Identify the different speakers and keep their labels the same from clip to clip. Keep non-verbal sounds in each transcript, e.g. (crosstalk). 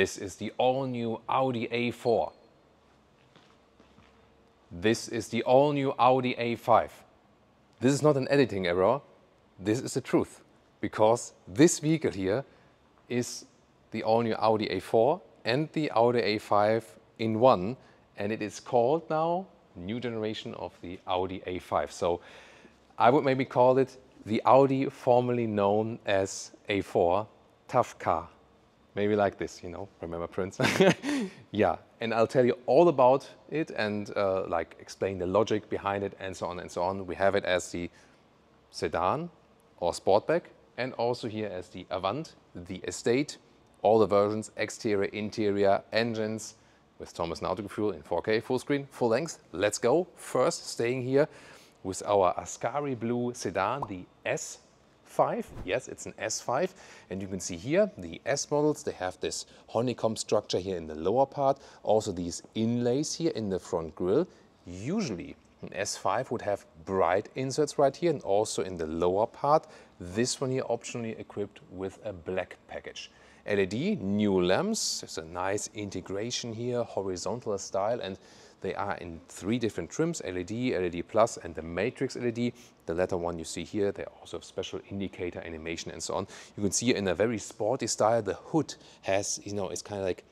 Speaker 1: This is the all-new Audi A4. This is the all-new Audi A5. This is not an editing error. This is the truth, because this vehicle here is the all-new Audi A4 and the Audi A5 in one, and it is called now new generation of the Audi A5. So I would maybe call it the Audi formerly known as A4 tough car maybe like this, you know, remember Prince? (laughs) yeah, and I'll tell you all about it and uh, like explain the logic behind it and so on and so on. We have it as the sedan or sportback and also here as the Avant, the Estate, all the versions, exterior, interior, engines, with Thomas Fuel in 4K full screen, full length. Let's go. First, staying here with our Ascari Blue sedan, the S Yes, it's an S5. And you can see here the S models, they have this honeycomb structure here in the lower part, also these inlays here in the front grille. Usually an S5 would have bright inserts right here and also in the lower part. This one here optionally equipped with a black package. LED, new lamps, It's a nice integration here, horizontal style, and they are in three different trims, LED, LED Plus, and the Matrix LED. The latter one you see here, they also have special indicator animation and so on. You can see in a very sporty style, the hood has, you know, it's kind of like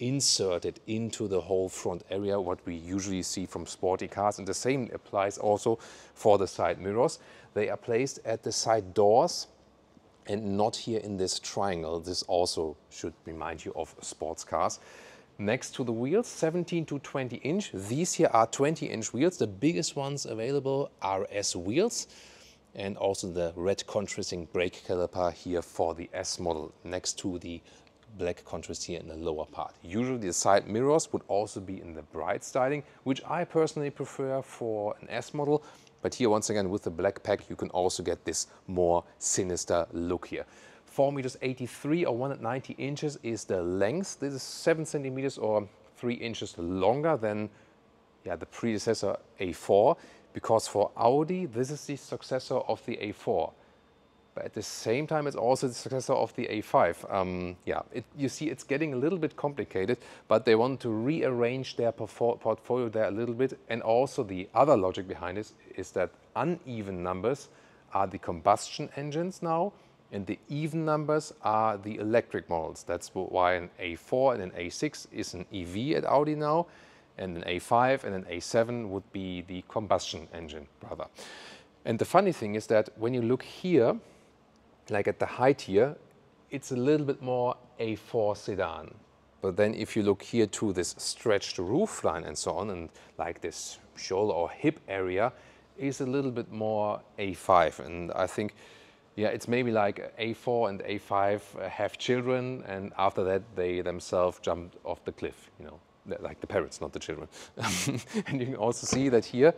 Speaker 1: inserted into the whole front area, what we usually see from sporty cars. And the same applies also for the side mirrors. They are placed at the side doors and not here in this triangle. This also should remind you of sports cars. Next to the wheels, 17 to 20 inch. These here are 20 inch wheels. The biggest ones available are S wheels and also the red contrasting brake caliper here for the S model next to the black contrast here in the lower part. Usually the side mirrors would also be in the bright styling, which I personally prefer for an S model. But here once again with the black pack, you can also get this more sinister look here. 4 meters 83 or 190 inches is the length. This is 7 centimeters or 3 inches longer than yeah, the predecessor A4 because for Audi this is the successor of the A4. But at the same time it's also the successor of the A5. Um, yeah, it, you see it's getting a little bit complicated but they want to rearrange their portfolio there a little bit and also the other logic behind it is that uneven numbers are the combustion engines now and the even numbers are the electric models. That's why an A4 and an A6 is an EV at Audi now, and an A5 and an A7 would be the combustion engine, brother. And the funny thing is that when you look here, like at the height here, it's a little bit more A4 sedan. But then if you look here to this stretched roofline and so on, and like this shoulder or hip area, is a little bit more A5. And I think yeah, it's maybe like A4 and A5 have children, and after that they themselves jumped off the cliff, you know, like the parents, not the children. (laughs) and you can also see that here,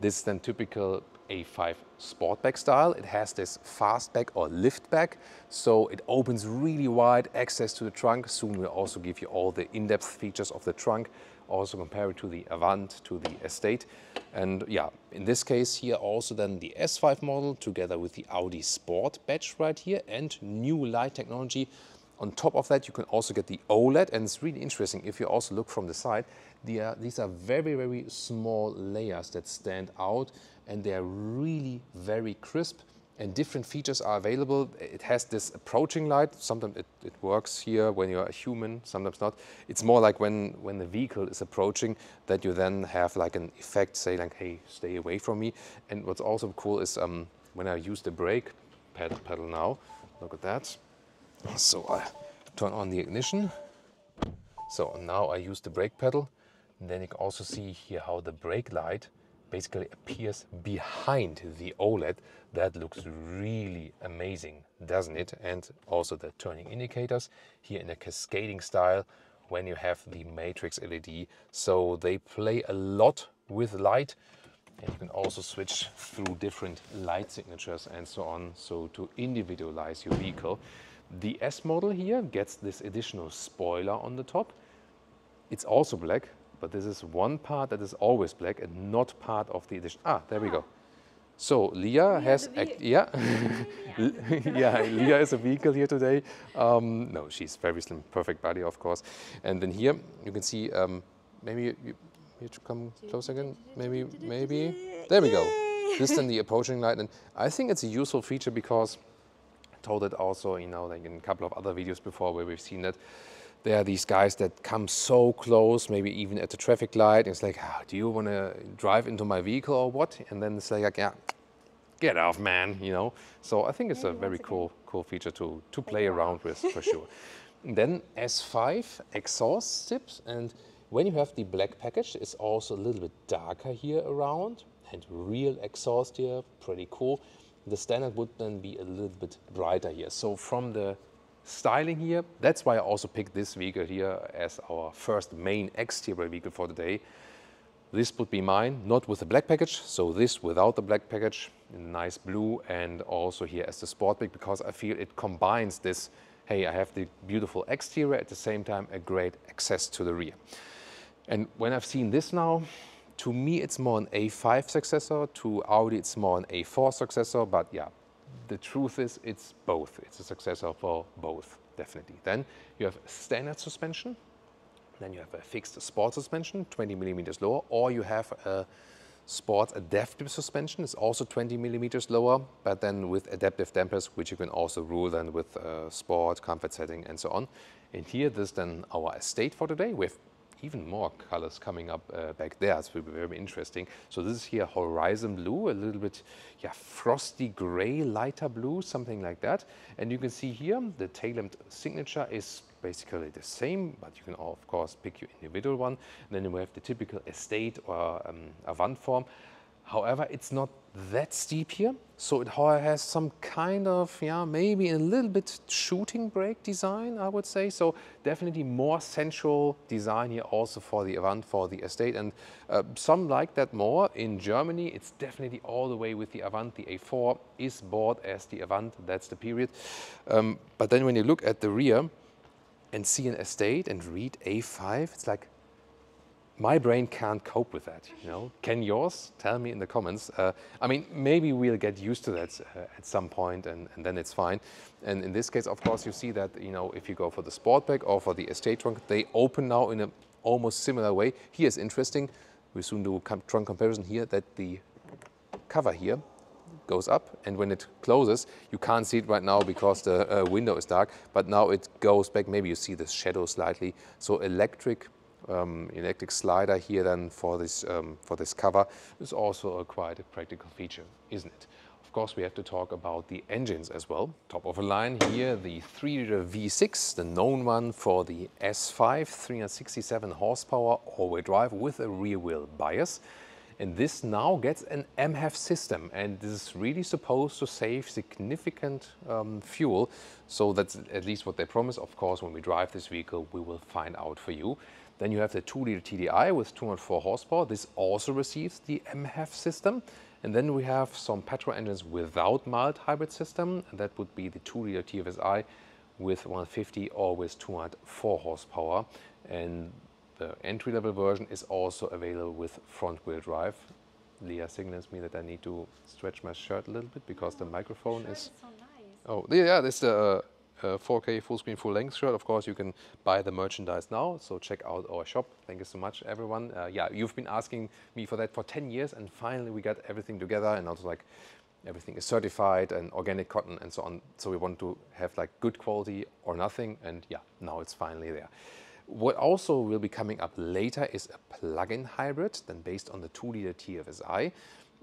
Speaker 1: this is then typical A5 Sportback style. It has this fastback or liftback, so it opens really wide, access to the trunk. Soon we'll also give you all the in-depth features of the trunk also compare it to the Avant, to the Estate. And yeah, in this case here also then the S5 model together with the Audi Sport badge right here and new light technology. On top of that, you can also get the OLED and it's really interesting if you also look from the side. The, uh, these are very, very small layers that stand out and they're really very crisp and different features are available. It has this approaching light. Sometimes it, it, works here when you're a human, sometimes not. It's more like when, when the vehicle is approaching that you then have like an effect, say like, hey, stay away from me. And what's also cool is um, when I use the brake pedal, pedal now, look at that. So I turn on the ignition. So now I use the brake pedal. And then you can also see here how the brake light basically appears behind the OLED. That looks really amazing, doesn't it? And also the turning indicators here in a cascading style when you have the matrix LED. So they play a lot with light and you can also switch through different light signatures and so on, so to individualize your vehicle. The S model here gets this additional spoiler on the top. It's also black, but this is one part that is always black and not part of the edition. Ah, there ah. we go. So Leah has, yeah, (laughs) (laughs) yeah, Leah is a vehicle here today. Um, no, she's very slim, perfect body, of course. And then here you can see, um, maybe you, you, come close again. Maybe, maybe. There we go. This is the (laughs) approaching light, and I think it's a useful feature because I told it also, you know, like in a couple of other videos before where we've seen that there are these guys that come so close, maybe even at the traffic light. it's like, oh, do you want to drive into my vehicle or what? And then it's like, yeah, get off, man. You know. So I think it's yeah, a very cool, cool feature to to play yeah. around with for (laughs) sure. then S5 exhaust tips, and when you have the black package, it's also a little bit darker here around, and real exhaust here, pretty cool. The standard would then be a little bit brighter here. So from the styling here. That's why I also picked this vehicle here as our first main exterior vehicle for the day. This would be mine, not with the black package, so this without the black package, in nice blue, and also here as the sport pick, because I feel it combines this, hey, I have the beautiful exterior, at the same time, a great access to the rear. And when I've seen this now, to me, it's more an A5 successor, to Audi, it's more an A4 successor, but yeah, the truth is it's both. It's a successor for both, definitely. Then you have standard suspension. Then you have a fixed sport suspension, 20 millimeters lower, or you have a sports adaptive suspension. It's also 20 millimeters lower, but then with adaptive dampers, which you can also rule then with uh, sport, comfort setting, and so on. And here, this is then our estate for today. We have even more colors coming up uh, back there. It's very interesting. So this is here horizon blue, a little bit yeah, frosty gray, lighter blue, something like that. And you can see here the tail signature is basically the same, but you can of course pick your individual one. And then you have the typical estate or um, avant form. However, it's not that steep here, so it has some kind of, yeah, maybe a little bit shooting brake design, I would say. So definitely more sensual design here also for the Avant, for the Estate. And uh, some like that more. In Germany, it's definitely all the way with the Avant. The A4 is bought as the Avant, that's the period. Um, but then when you look at the rear and see an Estate and read A5, it's like, my brain can't cope with that. You know, can yours? Tell me in the comments. Uh, I mean, maybe we'll get used to that uh, at some point, and, and, then it's fine. And in this case, of course, you see that you know if you go for the sport bag or for the estate trunk, they open now in an almost similar way. Here is interesting. We soon do com trunk comparison here that the cover here goes up and when it closes you can't see it right now because the uh, window is dark but now it goes back maybe you see the shadow slightly so electric um, electric slider here then for this, um, for this cover is also a quite a practical feature, isn't it? Of course, we have to talk about the engines as well. Top of the line here, the 3-liter V6, the known one for the S5, 367 horsepower all-wheel drive with a rear-wheel bias. And this now gets an MHEV system, and this is really supposed to save significant um, fuel. So that's at least what they promise. Of course, when we drive this vehicle, we will find out for you. Then you have the 2-liter TDI with 204 horsepower. This also receives the MHEV system. And then we have some petrol engines without mild hybrid system. that would be the 2-liter TFSI with 150 or with 204 horsepower. And the entry-level version is also available with front-wheel drive. Leah signals me that I need to stretch my shirt a little bit because the microphone is... So nice. Oh, yeah, this Uh, uh, 4K full screen full length shirt. Of course, you can buy the merchandise now. So check out our shop. Thank you so much, everyone. Uh, yeah, you've been asking me for that for 10 years, and finally we got everything together. And also like everything is certified and organic cotton and so on. So we want to have like good quality or nothing. And yeah, now it's finally there. What also will be coming up later is a plug-in hybrid, then based on the 2-liter TFSI.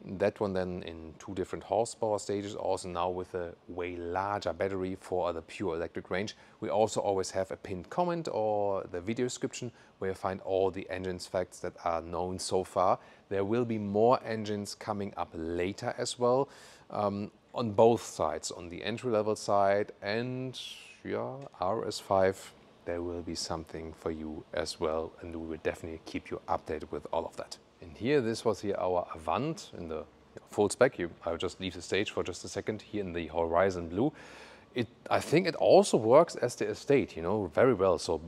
Speaker 1: That one then in two different horsepower stages, also now with a way larger battery for the pure electric range. We also always have a pinned comment or the video description where you find all the engines facts that are known so far. There will be more engines coming up later as well um, on both sides, on the entry-level side and yeah, RS5 there will be something for you as well and we will definitely keep you updated with all of that. And here, this was here our Avant in the full spec. You, I'll just leave the stage for just a second here in the horizon blue. It, I think it also works as the estate, you know, very well. So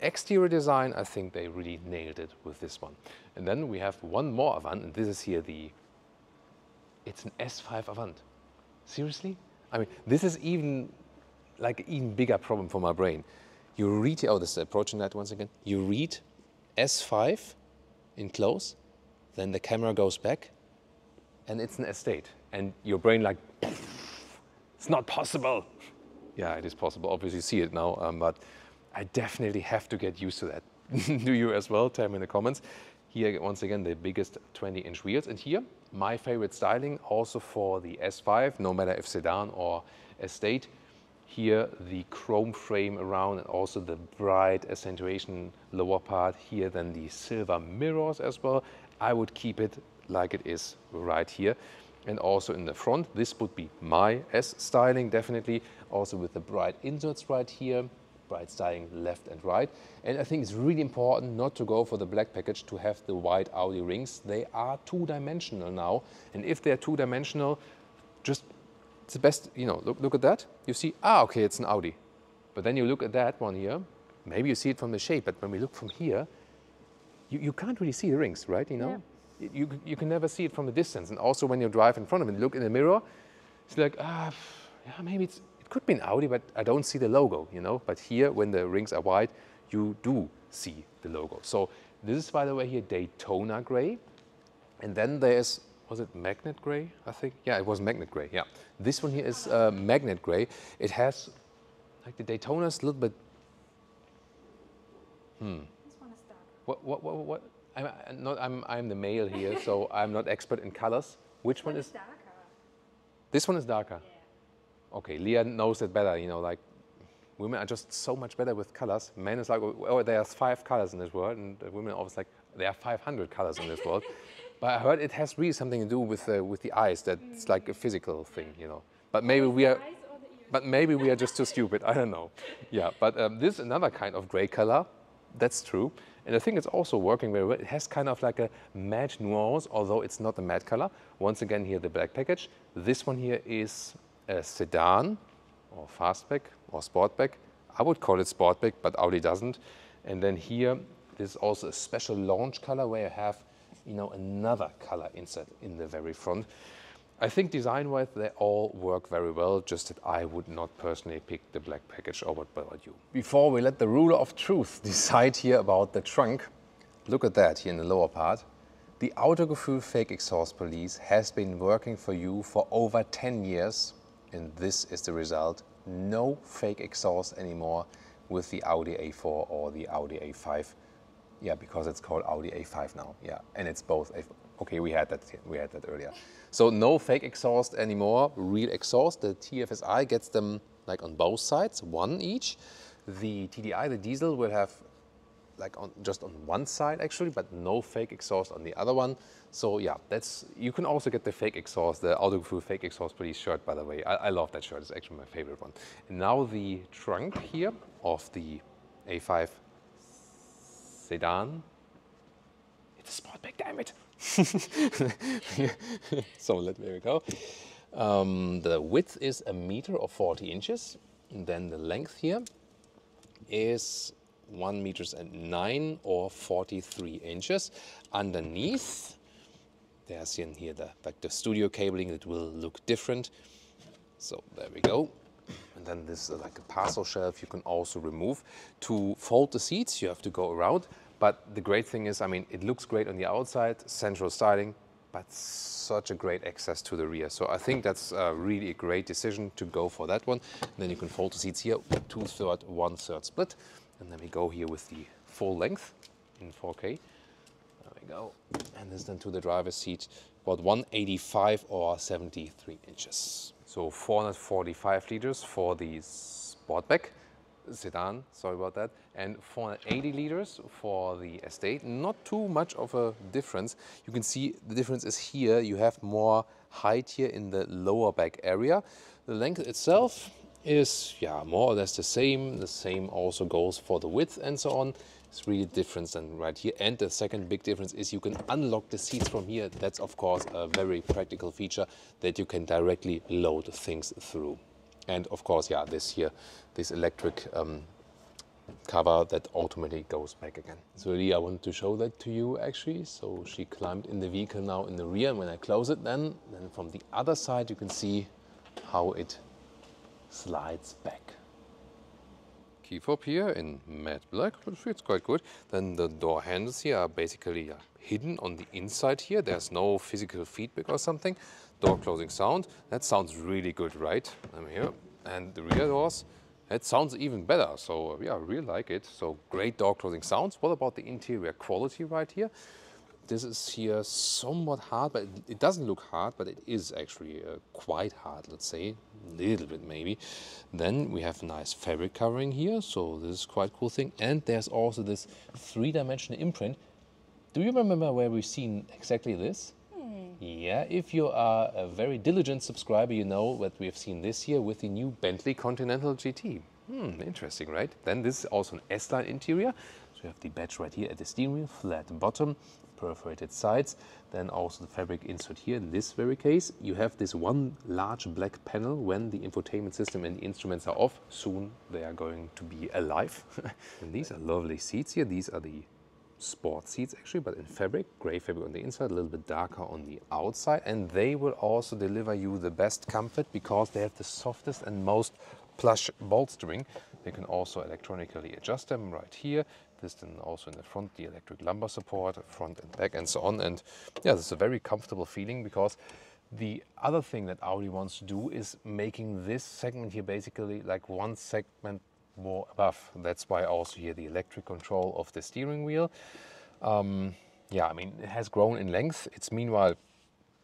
Speaker 1: exterior design, I think they really nailed it with this one. And then we have one more Avant, and this is here the, it's an S5 Avant. Seriously? I mean, this is even like an even bigger problem for my brain. You read, oh, this is approaching that once again. You read S5 in close, then the camera goes back and it's an estate. And your brain like, it's not possible. Yeah, it is possible. Obviously see it now, um, but I definitely have to get used to that. (laughs) Do you as well? Tell me in the comments. Here, once again, the biggest 20-inch wheels. And here, my favorite styling, also for the S5, no matter if sedan or estate, here the chrome frame around and also the bright accentuation lower part here then the silver mirrors as well I would keep it like it is right here and also in the front this would be my S styling definitely also with the bright inserts right here bright styling left and right and I think it's really important not to go for the black package to have the white Audi rings they are two-dimensional now and if they're two-dimensional it's the best, you know, look, look at that. You see, ah, okay, it's an Audi. But then you look at that one here, maybe you see it from the shape, but when we look from here, you, you can't really see the rings, right? You know, yeah. you, you can never see it from the distance. And also when you drive in front of it, look in the mirror, it's like, ah, yeah, maybe it's, it could be an Audi, but I don't see the logo, you know? But here, when the rings are wide, you do see the logo. So this is, by the way, here Daytona gray. And then there's was it magnet gray? I think yeah, it was magnet gray. Yeah, this one here is uh, magnet gray. It has like the Daytona's a little bit. Hmm. This one is dark. What what what what? I'm, I'm not. I'm I'm the male here, so (laughs) I'm not expert in colors. Which one, one is, is? darker? This one is darker. Yeah. Okay, Leah knows it better. You know, like women are just so much better with colors. Men is like, oh, there's five colors in this world, and women are always like, there are 500 colors in this world. (laughs) But I heard it has really something to do with uh, with the eyes. That's hmm. like a physical thing, you know. But maybe we are, but maybe we are just too stupid. I don't know. Yeah. But um, this is another kind of gray color. That's true. And I think it's also working very well. It has kind of like a matte nuance, although it's not a matte color. Once again, here the black package. This one here is a sedan or fastback or sportback. I would call it sportback, but Audi doesn't. And then here, this is also a special launch color where you have you know, another color insert in the very front. I think design-wise, they all work very well, just that I would not personally pick the black package over about you. Before we let the ruler of truth (laughs) decide here about the trunk, look at that here in the lower part. The Autogefühl Fake Exhaust Police has been working for you for over 10 years, and this is the result. No fake exhaust anymore with the Audi A4 or the Audi A5. Yeah, because it's called Audi A5 now. Yeah, and it's both. A5. Okay, we had that we had that earlier. So no fake exhaust anymore. Real exhaust. The TFSI gets them like on both sides, one each. The TDI, the diesel, will have like on just on one side actually, but no fake exhaust on the other one. So yeah, that's you can also get the fake exhaust, the Autogefühl fake exhaust police shirt. By the way, I, I love that shirt. It's actually my favorite one. And now the trunk here of the A5 sedan. It's a sport bike, damn it! (laughs) so let me go. Um, the width is a meter or 40 inches. And then the length here is 1 meters and 9 or 43 inches. Underneath, there's in here the, vector the studio cabling that will look different. So there we go. And then this is uh, like a parcel shelf you can also remove. To fold the seats, you have to go around. But the great thing is, I mean, it looks great on the outside, central styling, but such a great access to the rear. So I think that's uh, really a great decision to go for that one. And then you can fold the seats here, two-third, one-third split. And then we go here with the full length in 4K. There we go. And this then to the driver's seat, about 185 or 73 inches. So 445 liters for the Sportback sedan, sorry about that, and 480 liters for the Estate. Not too much of a difference. You can see the difference is here. You have more height here in the lower back area. The length itself is yeah more or less the same. The same also goes for the width and so on. It's really different than right here. And the second big difference is you can unlock the seats from here. That's of course a very practical feature that you can directly load things through. And of course, yeah, this here, this electric um, cover that automatically goes back again. So really, I wanted to show that to you actually. So she climbed in the vehicle now in the rear. And when I close it then, then from the other side, you can see how it slides back up here in matte black, which it's quite good. Then the door handles here are basically uh, hidden on the inside here. There's no physical feedback or something. Door closing sound, that sounds really good, right? I'm here. And the rear doors, that sounds even better. So uh, yeah, I really like it. So great door closing sounds. What about the interior quality right here? this is here somewhat hard, but it doesn't look hard, but it is actually uh, quite hard, let's say, a little bit maybe. Then we have nice fabric covering here, so this is quite cool thing. And there's also this three-dimensional imprint. Do you remember where we've seen exactly this? Hmm. Yeah, if you are a very diligent subscriber, you know what we've seen this here with the new Bentley Continental GT. Hmm, interesting, right? Then this is also an S-Line interior. So you have the badge right here at the steering wheel, flat bottom, perforated sides, then also the fabric insert here. In this very case, you have this one large black panel when the infotainment system and the instruments are off. Soon they are going to be alive. (laughs) and these are lovely seats here. These are the sport seats actually, but in fabric, gray fabric on the inside, a little bit darker on the outside. And they will also deliver you the best comfort because they have the softest and most plush bolstering. You can also electronically adjust them right here piston also in the front, the electric lumbar support, front and back and so on. And yeah, this is a very comfortable feeling because the other thing that Audi wants to do is making this segment here basically like one segment more above. That's why also here the electric control of the steering wheel. Um, yeah, I mean, it has grown in length. It's meanwhile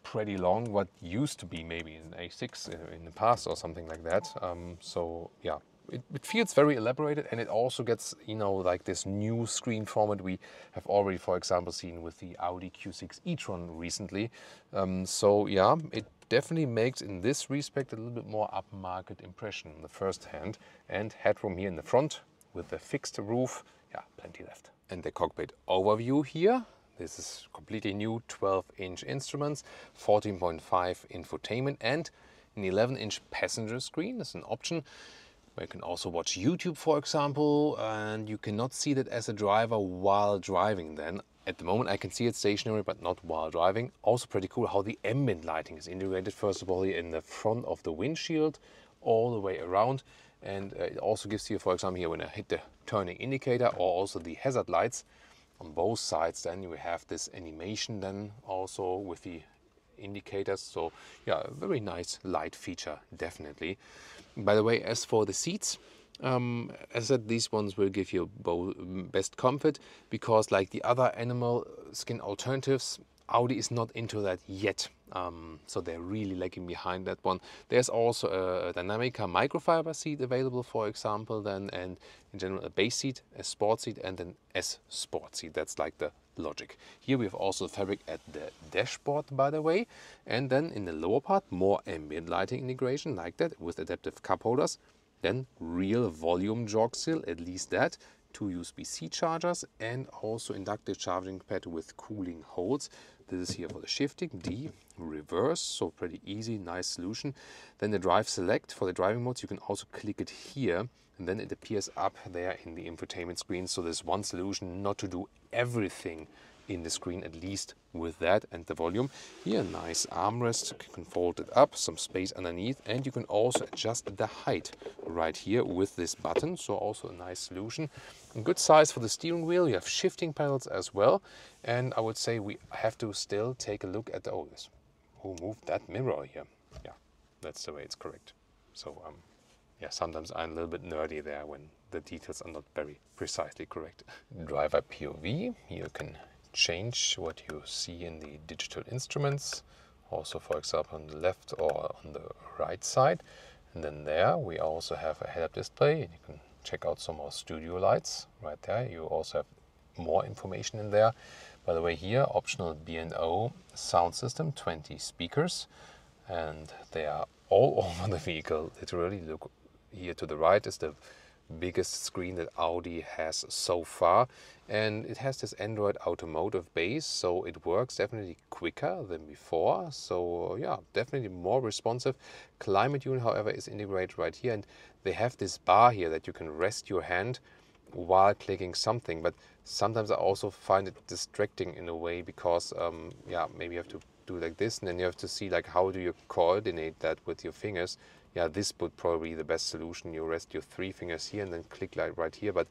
Speaker 1: pretty long, what used to be maybe an A6 in the past or something like that. Um, so yeah, it, it, feels very elaborated and it also gets, you know, like this new screen format we have already, for example, seen with the Audi Q6 e-tron recently. Um, so yeah, it definitely makes in this respect a little bit more upmarket impression in the first hand. And headroom here in the front with the fixed roof, yeah, plenty left. And the cockpit overview here. This is completely new 12-inch instruments, 14.5 infotainment and an 11-inch passenger screen is an option where you can also watch YouTube, for example, and you cannot see that as a driver while driving then. At the moment I can see it stationary, but not while driving. Also pretty cool how the ambient lighting is integrated, first of all, in the front of the windshield, all the way around. And uh, it also gives you, for example, here when I hit the turning indicator or also the hazard lights, on both sides then you have this animation then also with the indicators. So yeah, very nice light feature, definitely. By the way, as for the seats, um, as I said, these ones will give you mm, best comfort because like the other animal skin alternatives, Audi is not into that yet. Um, so they're really lagging behind that one. There's also a Dynamica microfiber seat available, for example, then, and in general a base seat, a sport seat, and an S sport seat. That's like the logic. Here we have also fabric at the dashboard, by the way. And then in the lower part, more ambient lighting integration like that with adaptive cup holders. Then real volume jog seal, at least that two USB-C chargers and also inductive charging pad with cooling holes this is here for the shifting, D, reverse, so pretty easy, nice solution. Then the drive select for the driving modes, you can also click it here and then it appears up there in the infotainment screen. So there's one solution not to do everything in the screen, at least with that and the volume. Here, nice armrest, you can fold it up, some space underneath, and you can also adjust the height right here with this button. So also a nice solution good size for the steering wheel. You have shifting pedals as well. And I would say we have to still take a look at the, oh, who moved that mirror here? Yeah, that's the way it's correct. So um, yeah, sometimes I'm a little bit nerdy there when the details are not very precisely correct. Driver POV, you can change what you see in the digital instruments. Also, for example, on the left or on the right side. And then there we also have a head-up display. You can check out some more studio lights right there. You also have more information in there. By the way, here optional B&O sound system, 20 speakers, and they are all (laughs) over the vehicle. Literally, look here to the right is the biggest screen that Audi has so far. And it has this Android automotive base, so it works definitely quicker than before. So yeah, definitely more responsive. Climate unit, however, is integrated right here. And they have this bar here that you can rest your hand while clicking something. But sometimes I also find it distracting in a way because, um, yeah, maybe you have to do like this and then you have to see like how do you coordinate that with your fingers yeah, this would probably be the best solution. You rest your three fingers here and then click like right here, but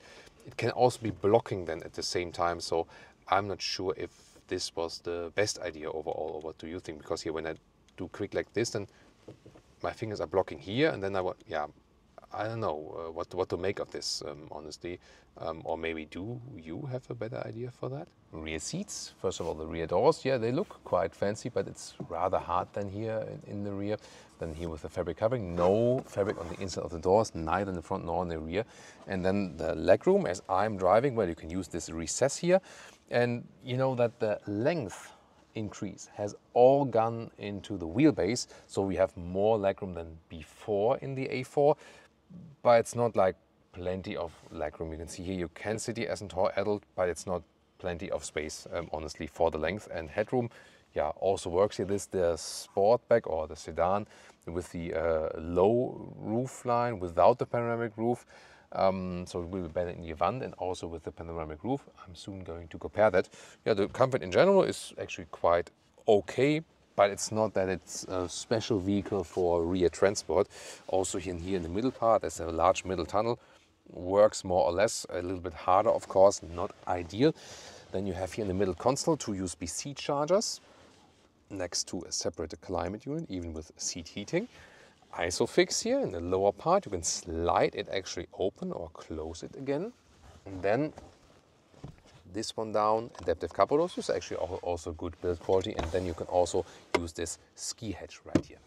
Speaker 1: it can also be blocking then at the same time. So I'm not sure if this was the best idea overall, or what do you think? Because here when I do click like this, then my fingers are blocking here and then I want, yeah, I don't know uh, what what to make of this, um, honestly. Um, or maybe do you have a better idea for that? Rear seats, first of all, the rear doors. Yeah, they look quite fancy, but it's rather hard than here in, in the rear than here with the fabric covering. No fabric on the inside of the doors, neither in the front nor in the rear. And then the legroom, as I'm driving, well, you can use this recess here, and you know that the length increase has all gone into the wheelbase, so we have more legroom than before in the A4 but it's not like plenty of legroom. You can see here you can sit here as a tall adult, but it's not plenty of space, um, honestly, for the length and headroom. Yeah, also works here. This the Sportback or the sedan with the uh, low roof line without the panoramic roof. Um, so it will be better in the event and also with the panoramic roof. I'm soon going to compare that. Yeah, the comfort in general is actually quite okay but it's not that it's a special vehicle for rear transport. Also here here in the middle part, there's a large middle tunnel, works more or less, a little bit harder of course, not ideal. Then you have here in the middle console two USB-C chargers next to a separate climate unit, even with seat heating. ISOFIX here in the lower part, you can slide it actually open or close it again. And then this one down, adaptive cover is actually also good build quality. And then you can also use this ski hatch right here.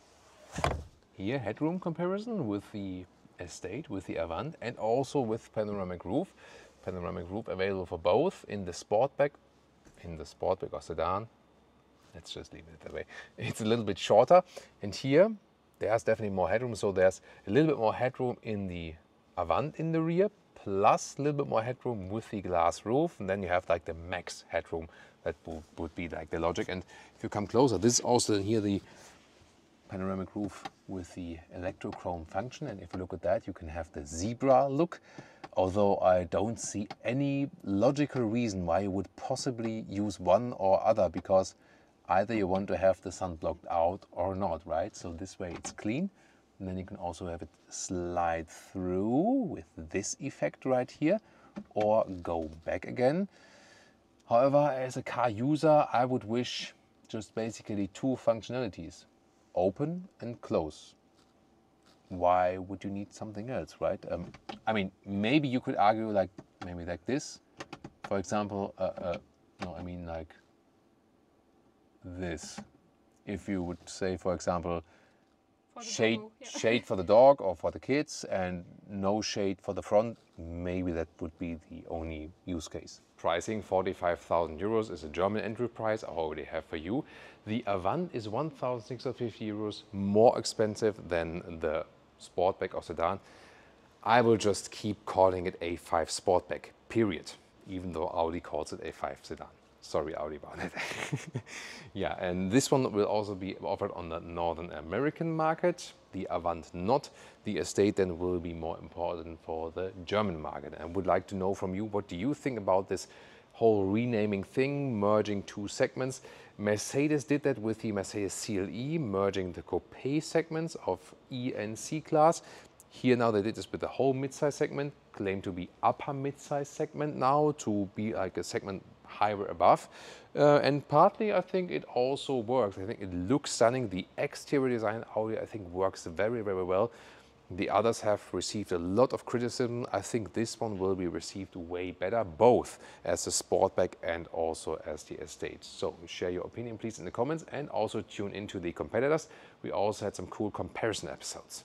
Speaker 1: Here, headroom comparison with the Estate, with the Avant, and also with panoramic roof. Panoramic roof available for both in the Sportback, in the Sportback or sedan. Let's just leave it that way. (laughs) It's a little bit shorter. And here, there's definitely more headroom. So there's a little bit more headroom in the Avant in the rear, plus a little bit more headroom with the glass roof. And then you have like the max headroom. That would be like the logic. And if you come closer, this is also here the panoramic roof with the electrochrome function. And if you look at that, you can have the zebra look. Although I don't see any logical reason why you would possibly use one or other because either you want to have the sun blocked out or not, right? So this way it's clean. And then you can also have it slide through with this effect right here or go back again. However, as a car user, I would wish just basically two functionalities, open and close. Why would you need something else, right? Um, I mean, maybe you could argue like, maybe like this, for example, uh, uh, no, I mean like this. If you would say, for example, shade dog, yeah. shade for the dog or for the kids and no shade for the front maybe that would be the only use case pricing 45000 euros is a german entry price i already have for you the avant is 1650 euros more expensive than the sportback or sedan i will just keep calling it a5 sportback period even though audi calls it a5 sedan Sorry, Audi about it. (laughs) yeah, and this one will also be offered on the Northern American market, the Avant not. The estate then will be more important for the German market. And would like to know from you, what do you think about this whole renaming thing, merging two segments? Mercedes did that with the Mercedes CLE, merging the coupe segments of E and C class. Here now they did this with the whole midsize segment, claim to be upper midsize segment now to be like a segment higher above. Uh, and partly, I think it also works. I think it looks stunning. The exterior design, Audi, I think works very, very well. The others have received a lot of criticism. I think this one will be received way better, both as a Sportback and also as the Estate. So share your opinion, please, in the comments and also tune into the competitors. We also had some cool comparison episodes.